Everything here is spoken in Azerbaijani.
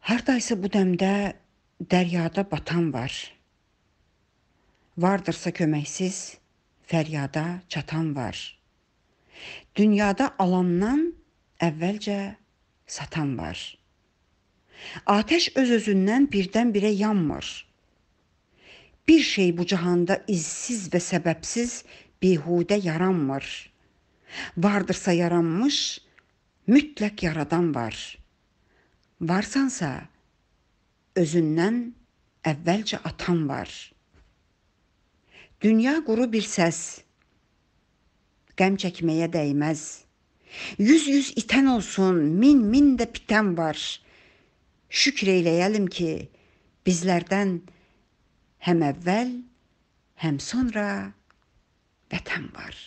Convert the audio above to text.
Hardaysa bu dəmdə dəryada batan var. Vardırsa köməksiz fəryada çatan var. Dünyada alandan əvvəlcə satan var. Atəş öz-özündən birdən-birə yanmır. Bir şey bu cahanda izsiz və səbəbsiz bihudə yaranmır. Vardırsa yaranmış, mütləq yaradan var varsansa, özündən əvvəlcə atan var. Dünya quru bir səs. Qəm çəkməyə dəyməz. Yüz yüz itən olsun, min min də pitən var. Şükr eləyəlim ki, bizlərdən həm əvvəl, həm sonra vətən var.